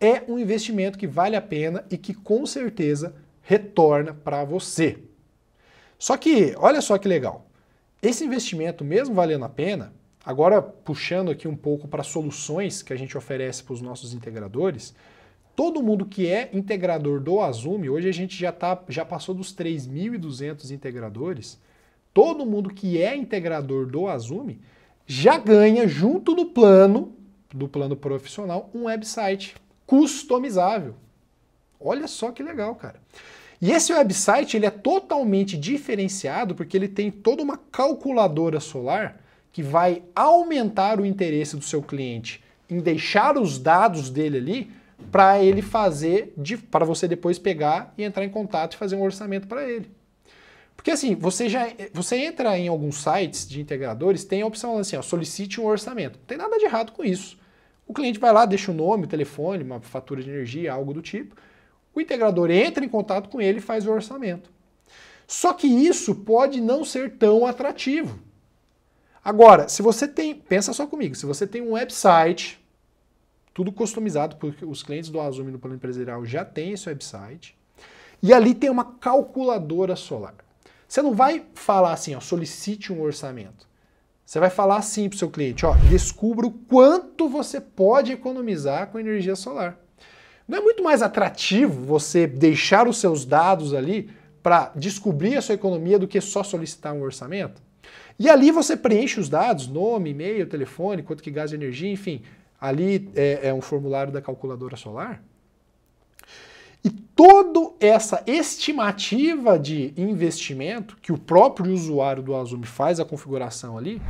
É um investimento que vale a pena e que com certeza retorna para você. Só que, olha só que legal. Esse investimento, mesmo valendo a pena, agora puxando aqui um pouco para soluções que a gente oferece para os nossos integradores, todo mundo que é integrador do Azume, hoje a gente já, tá, já passou dos 3.200 integradores, todo mundo que é integrador do Azume já ganha junto do plano, do plano profissional, um website customizável. Olha só que legal, cara. E esse website ele é totalmente diferenciado porque ele tem toda uma calculadora solar que vai aumentar o interesse do seu cliente em deixar os dados dele ali para ele fazer, para você depois pegar e entrar em contato e fazer um orçamento para ele. Porque assim, você já você entra em alguns sites de integradores, tem a opção assim, ó, solicite um orçamento. Não tem nada de errado com isso. O cliente vai lá, deixa o nome, o telefone, uma fatura de energia, algo do tipo o integrador entra em contato com ele e faz o orçamento. Só que isso pode não ser tão atrativo. Agora, se você tem, pensa só comigo, se você tem um website, tudo customizado, porque os clientes do Azumi no plano empresarial já têm esse website, e ali tem uma calculadora solar. Você não vai falar assim, ó, solicite um orçamento. Você vai falar assim para o seu cliente, ó, descubra o quanto você pode economizar com energia solar. Não é muito mais atrativo você deixar os seus dados ali para descobrir a sua economia do que só solicitar um orçamento? E ali você preenche os dados, nome, e-mail, telefone, quanto que gasta energia, enfim. Ali é, é um formulário da calculadora solar. E toda essa estimativa de investimento que o próprio usuário do Azume faz a configuração ali,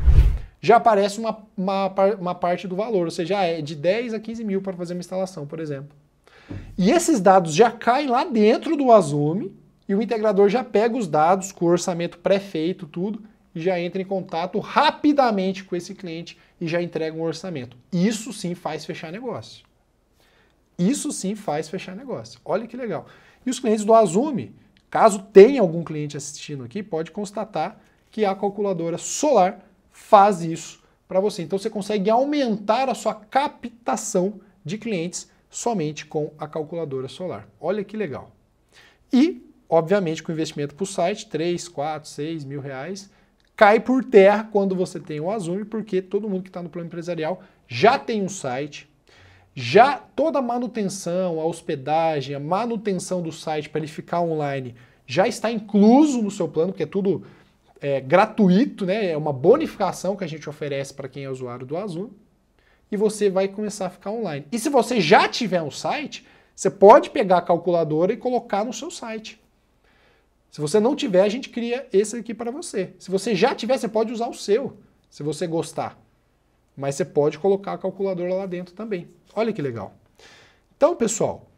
já aparece uma, uma, uma parte do valor, ou seja, ah, é de 10 a 15 mil para fazer uma instalação, por exemplo. E esses dados já caem lá dentro do Azume e o integrador já pega os dados com o orçamento pré-feito, tudo, e já entra em contato rapidamente com esse cliente e já entrega um orçamento. Isso sim faz fechar negócio. Isso sim faz fechar negócio. Olha que legal. E os clientes do Azume, caso tenha algum cliente assistindo aqui, pode constatar que a calculadora solar faz isso para você. Então você consegue aumentar a sua captação de clientes somente com a calculadora solar. Olha que legal. E, obviamente, com investimento para o site, 3, 4, 6 mil reais, cai por terra quando você tem o Azure, porque todo mundo que está no plano empresarial já tem um site, já toda a manutenção, a hospedagem, a manutenção do site para ele ficar online já está incluso no seu plano, porque é tudo é, gratuito, né? é uma bonificação que a gente oferece para quem é usuário do Azure e você vai começar a ficar online. E se você já tiver um site, você pode pegar a calculadora e colocar no seu site. Se você não tiver, a gente cria esse aqui para você. Se você já tiver, você pode usar o seu, se você gostar. Mas você pode colocar a calculadora lá dentro também. Olha que legal. Então, pessoal,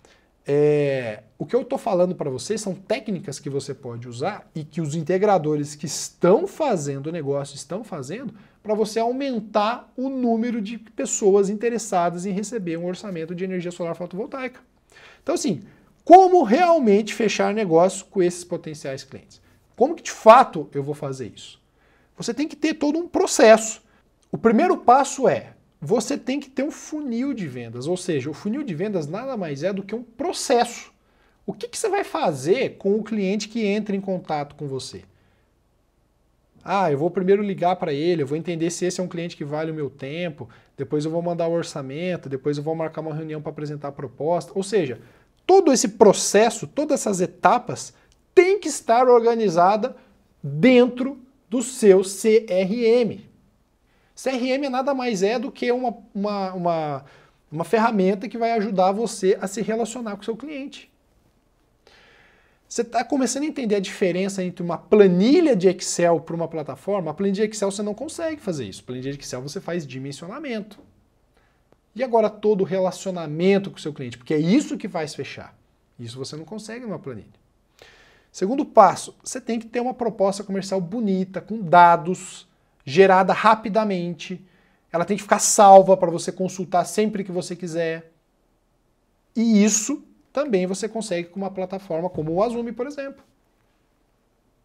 é, o que eu estou falando para vocês são técnicas que você pode usar e que os integradores que estão fazendo o negócio estão fazendo para você aumentar o número de pessoas interessadas em receber um orçamento de energia solar fotovoltaica. Então, assim, como realmente fechar negócio com esses potenciais clientes? Como que de fato eu vou fazer isso? Você tem que ter todo um processo. O primeiro passo é você tem que ter um funil de vendas, ou seja, o funil de vendas nada mais é do que um processo. O que, que você vai fazer com o cliente que entra em contato com você? Ah, eu vou primeiro ligar para ele, eu vou entender se esse é um cliente que vale o meu tempo, depois eu vou mandar o orçamento, depois eu vou marcar uma reunião para apresentar a proposta. Ou seja, todo esse processo, todas essas etapas tem que estar organizada dentro do seu CRM. CRM nada mais é do que uma, uma, uma, uma ferramenta que vai ajudar você a se relacionar com o seu cliente. Você está começando a entender a diferença entre uma planilha de Excel para uma plataforma. A planilha de Excel você não consegue fazer isso. A planilha de Excel você faz dimensionamento. E agora todo o relacionamento com o seu cliente, porque é isso que faz fechar. Isso você não consegue numa planilha. Segundo passo, você tem que ter uma proposta comercial bonita, com dados, gerada rapidamente. Ela tem que ficar salva para você consultar sempre que você quiser. E isso também você consegue com uma plataforma como o Azumi, por exemplo.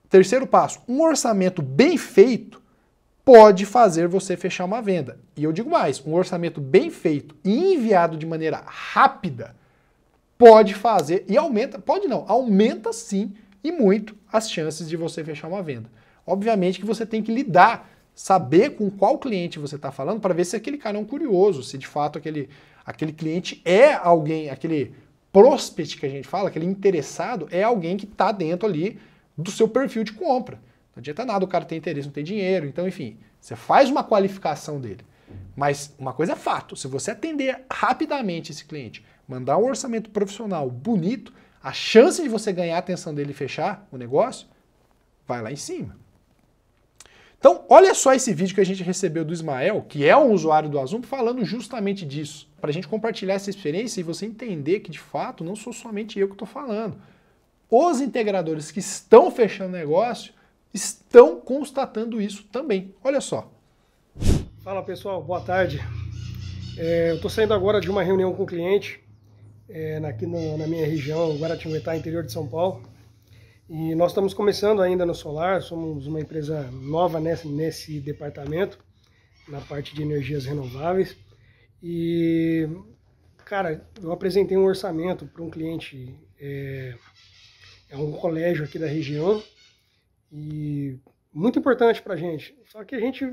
Terceiro passo, um orçamento bem feito pode fazer você fechar uma venda. E eu digo mais, um orçamento bem feito e enviado de maneira rápida pode fazer e aumenta, pode não, aumenta sim e muito as chances de você fechar uma venda. Obviamente que você tem que lidar, saber com qual cliente você está falando para ver se aquele cara é um curioso, se de fato aquele, aquele cliente é alguém, aquele prospect que a gente fala, aquele interessado, é alguém que está dentro ali do seu perfil de compra. Não adianta nada o cara ter interesse, não ter dinheiro. Então, enfim, você faz uma qualificação dele. Mas uma coisa é fato: se você atender rapidamente esse cliente, mandar um orçamento profissional bonito, a chance de você ganhar a atenção dele e fechar o negócio vai lá em cima. Então, olha só esse vídeo que a gente recebeu do Ismael, que é um usuário do Azum, falando justamente disso. Para a gente compartilhar essa experiência e você entender que, de fato, não sou somente eu que estou falando. Os integradores que estão fechando negócio estão constatando isso também. Olha só. Fala pessoal, boa tarde. É, eu estou saindo agora de uma reunião com um cliente é, aqui no, na minha região, Guaratinguetá, interior de São Paulo. E nós estamos começando ainda no solar, somos uma empresa nova nesse, nesse departamento, na parte de energias renováveis. E, cara, eu apresentei um orçamento para um cliente, é, é um colégio aqui da região, e muito importante para a gente. Só que a gente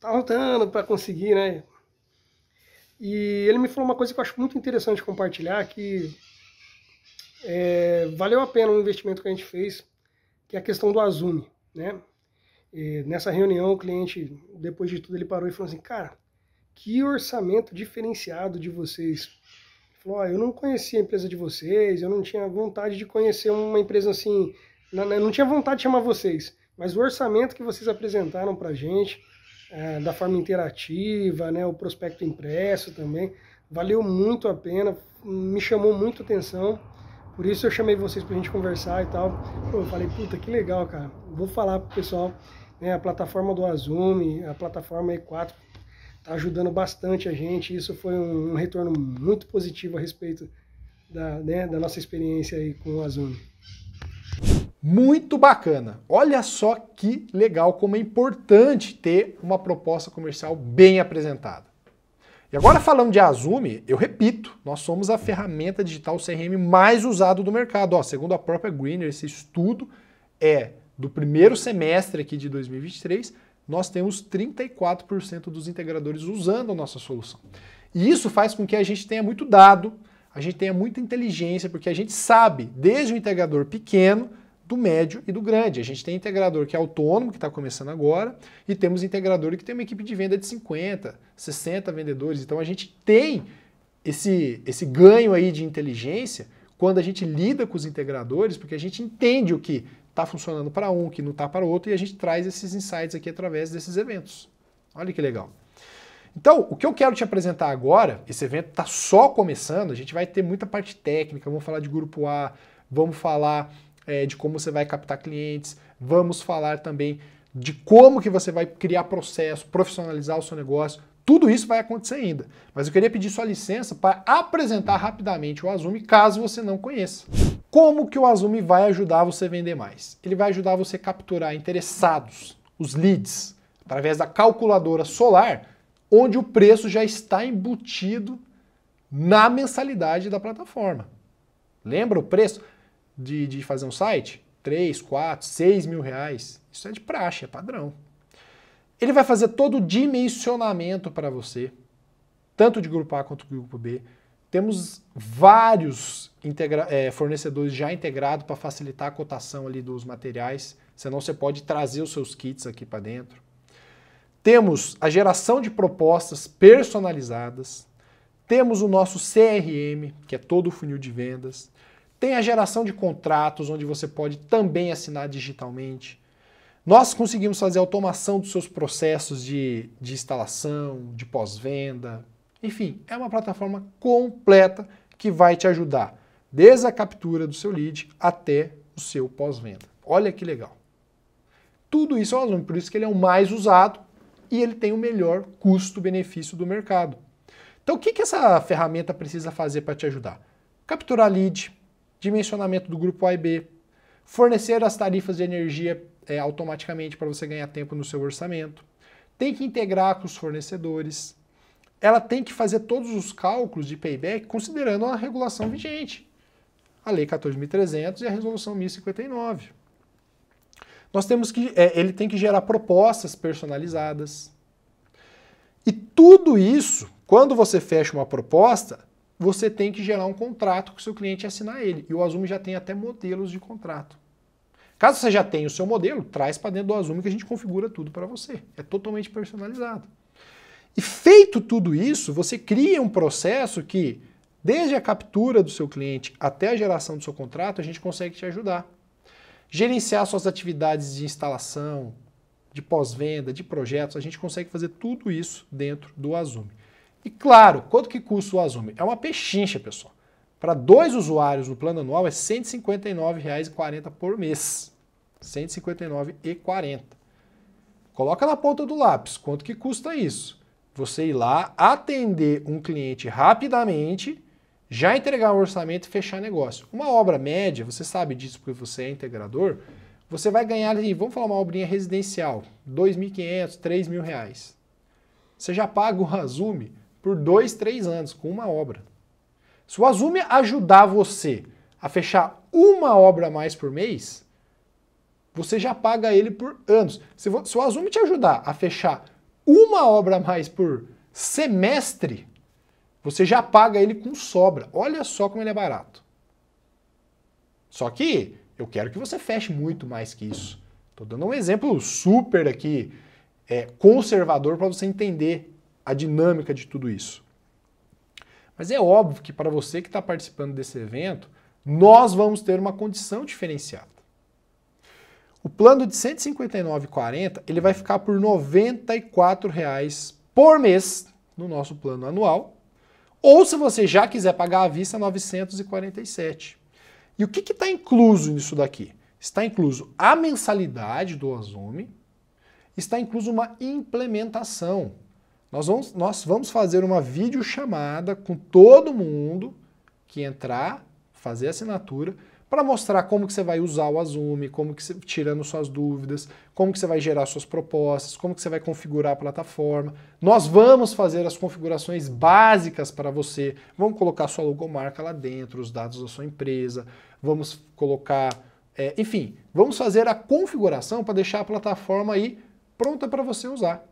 tá lutando para conseguir, né? E ele me falou uma coisa que eu acho muito interessante compartilhar, que é, valeu a pena o investimento que a gente fez, que é a questão do Azumi, né? E é, nessa reunião, o cliente, depois de tudo, ele parou e falou assim, cara, que orçamento diferenciado de vocês. Ele falou, ah eu não conhecia a empresa de vocês, eu não tinha vontade de conhecer uma empresa assim, não, tinha vontade de chamar vocês, mas o orçamento que vocês apresentaram pra gente, é, da forma interativa, né, o prospecto impresso também, valeu muito a pena, me chamou muito atenção, por isso eu chamei vocês pra gente conversar e tal. eu falei, puta, que legal, cara. Vou falar pro pessoal, né, a plataforma do Azumi, a plataforma E4, tá ajudando bastante a gente. Isso foi um, um retorno muito positivo a respeito da, né, da nossa experiência aí com o Azumi. Muito bacana. Olha só que legal como é importante ter uma proposta comercial bem apresentada. E agora falando de Azume, eu repito, nós somos a ferramenta digital CRM mais usada do mercado. Ó, segundo a própria Greener, esse estudo é do primeiro semestre aqui de 2023, nós temos 34% dos integradores usando a nossa solução. E isso faz com que a gente tenha muito dado, a gente tenha muita inteligência, porque a gente sabe, desde o integrador pequeno do médio e do grande. A gente tem integrador que é autônomo, que está começando agora, e temos integrador que tem uma equipe de venda de 50, 60 vendedores. Então a gente tem esse, esse ganho aí de inteligência quando a gente lida com os integradores, porque a gente entende o que está funcionando para um, o que não está para outro, e a gente traz esses insights aqui através desses eventos. Olha que legal. Então, o que eu quero te apresentar agora, esse evento está só começando, a gente vai ter muita parte técnica, vamos falar de grupo A, vamos falar é, de como você vai captar clientes, vamos falar também de como que você vai criar processo, profissionalizar o seu negócio. Tudo isso vai acontecer ainda, mas eu queria pedir sua licença para apresentar rapidamente o Azumi, caso você não conheça. Como que o Azumi vai ajudar você a vender mais? Ele vai ajudar você a capturar interessados, os leads, através da calculadora solar, onde o preço já está embutido na mensalidade da plataforma. Lembra o preço? de, de fazer um site? 3, 4, 6 mil reais. Isso é de praxe, é padrão. Ele vai fazer todo o dimensionamento para você, tanto de grupo A quanto de grupo B. Temos vários é, fornecedores já integrados para facilitar a cotação ali dos materiais, senão você pode trazer os seus kits aqui para dentro. Temos a geração de propostas personalizadas. Temos o nosso CRM, que é todo o funil de vendas. Tem a geração de contratos, onde você pode também assinar digitalmente. Nós conseguimos fazer automação dos seus processos de, de instalação, de pós-venda. Enfim, é uma plataforma completa que vai te ajudar desde a captura do seu lead até o seu pós-venda. Olha que legal. Tudo isso é o Zoom, por isso que ele é o mais usado e ele tem o melhor custo-benefício do mercado. Então, o que, que essa ferramenta precisa fazer para te ajudar? Capturar lead, dimensionamento do grupo A e B, fornecer as tarifas de energia é, automaticamente para você ganhar tempo no seu orçamento, tem que integrar com os fornecedores, ela tem que fazer todos os cálculos de payback considerando a regulação vigente, a Lei 14.300 e a Resolução 1059. Nós temos que, é, ele tem que gerar propostas personalizadas. E tudo isso, quando você fecha uma proposta, você tem que gerar um contrato que o seu cliente assinar ele. E o Azumi já tem até modelos de contrato. Caso você já tenha o seu modelo, traz para dentro do Azumi que a gente configura tudo para você. É totalmente personalizado. E feito tudo isso, você cria um processo que, desde a captura do seu cliente até a geração do seu contrato, a gente consegue te ajudar. Gerenciar suas atividades de instalação, de pós-venda, de projetos, a gente consegue fazer tudo isso dentro do Azumi. E claro, quanto que custa o Azume? É uma pechincha, pessoal. Para dois usuários no plano anual é R$ 159,40 por mês. R$ 159,40. Coloca na ponta do lápis, quanto que custa isso? Você ir lá, atender um cliente rapidamente, já entregar um orçamento e fechar negócio. Uma obra média, você sabe disso porque você é integrador, você vai ganhar, vamos falar uma obrinha residencial, R$ 2.500, R$ 3.000. Você já paga o Azume por dois, três anos com uma obra. Se o Azumi ajudar você a fechar uma obra a mais por mês, você já paga ele por anos. Se, o Azumi te ajudar a fechar uma obra a mais por semestre, você já paga ele com sobra. Olha só como ele é barato. Só que eu quero que você feche muito mais que isso. Estou dando um exemplo super aqui, é, conservador, para você entender a dinâmica de tudo isso. Mas é óbvio que para você que está participando desse evento, nós vamos ter uma condição diferenciada. O plano de 159,40 ele vai ficar por R$ 94,00 por mês no nosso plano anual, ou se você já quiser pagar à vista 947. E o que está incluso nisso daqui? Está incluso a mensalidade do Ozone, está incluso uma implementação. Nós vamos, nós vamos fazer uma videochamada com todo mundo que entrar, fazer assinatura, para mostrar como que você vai usar o Azume, como que você, tirando suas dúvidas, como que você vai gerar suas propostas, como que você vai configurar a plataforma. Nós vamos fazer as configurações básicas para você. Vamos colocar sua logomarca lá dentro, os dados da sua empresa, vamos colocar, é, enfim, vamos fazer a configuração para deixar a plataforma aí pronta para você usar.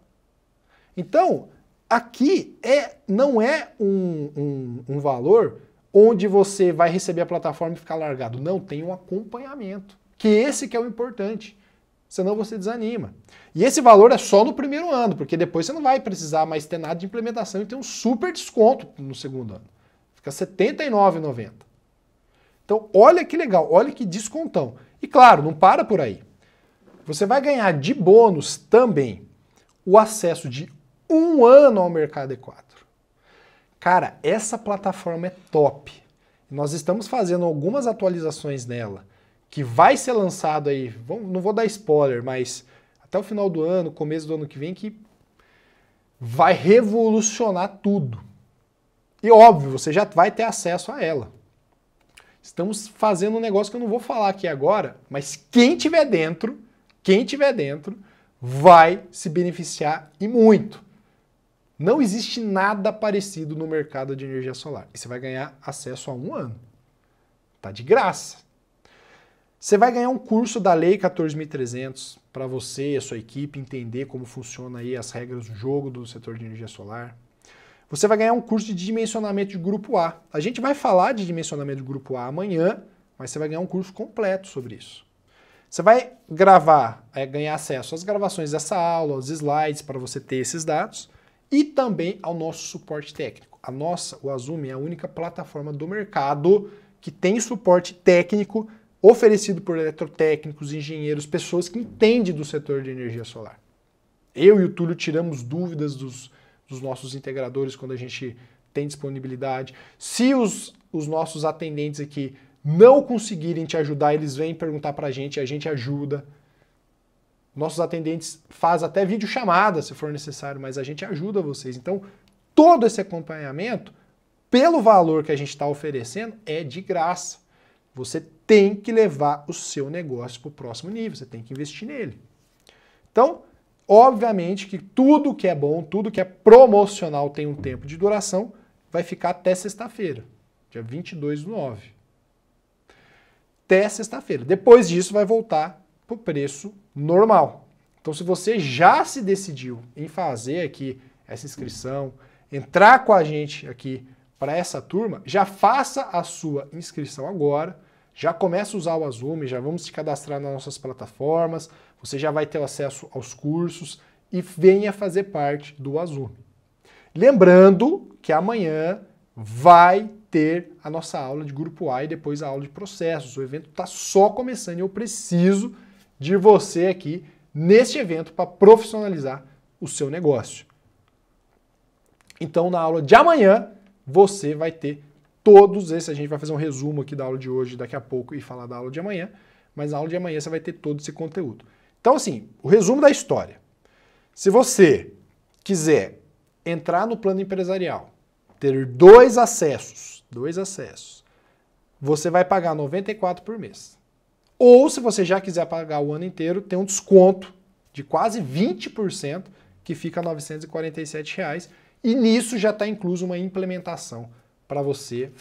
Então, aqui é, não é um, um, um valor onde você vai receber a plataforma e ficar largado. Não, tem um acompanhamento, que esse que é o importante. Senão você desanima. E esse valor é só no primeiro ano, porque depois você não vai precisar mais ter nada de implementação e tem um super desconto no segundo ano. Fica R$ 79,90. Então, olha que legal, olha que descontão. E claro, não para por aí. Você vai ganhar de bônus também o acesso de um ano ao mercado E4. Cara, essa plataforma é top. Nós estamos fazendo algumas atualizações nela, que vai ser lançado aí, não vou dar spoiler, mas até o final do ano, começo do ano que vem, que vai revolucionar tudo. E óbvio, você já vai ter acesso a ela. Estamos fazendo um negócio que eu não vou falar aqui agora, mas quem tiver dentro, quem tiver dentro, vai se beneficiar e muito. Não existe nada parecido no mercado de energia solar. E você vai ganhar acesso a um ano. Tá de graça. Você vai ganhar um curso da Lei 14.300 para você e a sua equipe entender como funciona aí as regras do jogo do setor de energia solar. Você vai ganhar um curso de dimensionamento de grupo A. A gente vai falar de dimensionamento de grupo A amanhã, mas você vai ganhar um curso completo sobre isso. Você vai gravar, é, ganhar acesso às gravações dessa aula, aos slides para você ter esses dados e também ao nosso suporte técnico. A nossa, o Azumi, é a única plataforma do mercado que tem suporte técnico oferecido por eletrotécnicos, engenheiros, pessoas que entendem do setor de energia solar. Eu e o Túlio tiramos dúvidas dos, dos nossos integradores quando a gente tem disponibilidade. Se os, os nossos atendentes aqui não conseguirem te ajudar, eles vêm perguntar para a gente, a gente ajuda. Nossos atendentes fazem até videochamada, se for necessário, mas a gente ajuda vocês. Então, todo esse acompanhamento, pelo valor que a gente está oferecendo, é de graça. Você tem que levar o seu negócio para o próximo nível, você tem que investir nele. Então, obviamente que tudo que é bom, tudo que é promocional tem um tempo de duração, vai ficar até sexta-feira, dia 22 do 9. Até sexta-feira. Depois disso vai voltar para o preço normal. Então, se você já se decidiu em fazer aqui essa inscrição, entrar com a gente aqui para essa turma, já faça a sua inscrição agora, já comece a usar o Azume, já vamos se cadastrar nas nossas plataformas, você já vai ter acesso aos cursos e venha fazer parte do Azume. Lembrando que amanhã vai ter a nossa aula de grupo A e depois a aula de processos. O evento está só começando e eu preciso de você aqui neste evento para profissionalizar o seu negócio. Então, na aula de amanhã, você vai ter todos esses. A gente vai fazer um resumo aqui da aula de hoje daqui a pouco e falar da aula de amanhã, mas na aula de amanhã você vai ter todo esse conteúdo. Então, assim, o resumo da história. Se você quiser entrar no plano empresarial, ter dois acessos, dois acessos, você vai pagar 94 por mês. Ou se você já quiser pagar o ano inteiro, tem um desconto de quase 20% que fica R$ 947. Reais, e nisso já está incluso uma implementação para você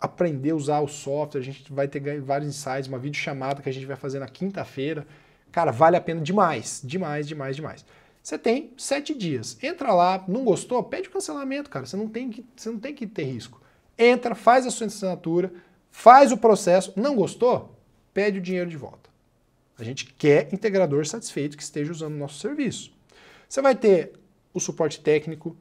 aprender a usar o software. A gente vai ter vários insights, uma videochamada que a gente vai fazer na quinta-feira. Cara, vale a pena demais, demais, demais, demais. Você tem sete dias. Entra lá, não gostou? Pede o cancelamento, cara. Você não tem que, você não tem que ter risco. Entra, faz a sua assinatura, faz o processo. Não gostou? pede o dinheiro de volta. A gente quer integrador satisfeito que esteja usando o nosso serviço. Você vai ter o suporte técnico,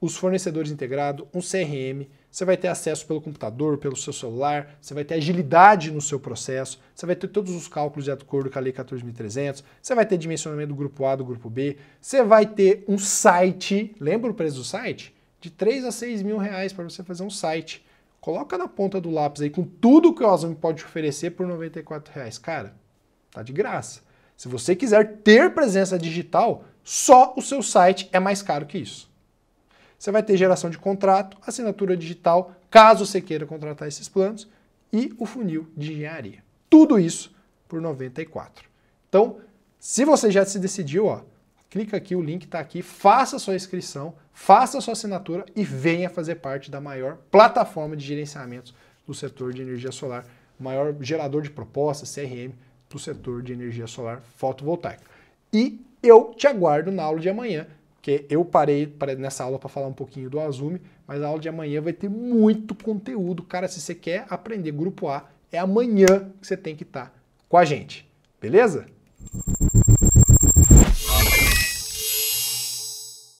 os fornecedores integrados, um CRM, você vai ter acesso pelo computador, pelo seu celular, você vai ter agilidade no seu processo, você vai ter todos os cálculos de acordo com a Lei 14.300, você vai ter dimensionamento do grupo A, do grupo B, você vai ter um site, lembra o preço do site? De 3 a 6 mil reais para você fazer um site. Coloca na ponta do lápis aí com tudo que o Osmo pode oferecer por R$ reais, Cara, tá de graça. Se você quiser ter presença digital, só o seu site é mais caro que isso. Você vai ter geração de contrato, assinatura digital, caso você queira contratar esses planos, e o funil de engenharia. Tudo isso por 94. Então, se você já se decidiu, ó, clica aqui, o link está aqui, faça sua inscrição, faça sua assinatura e venha fazer parte da maior plataforma de gerenciamento do setor de energia solar, maior gerador de propostas, CRM, do setor de energia solar fotovoltaica. E eu te aguardo na aula de amanhã, que eu parei nessa aula para falar um pouquinho do Azume, mas a aula de amanhã vai ter muito conteúdo. Cara, se você quer aprender Grupo A, é amanhã que você tem que estar tá com a gente. Beleza?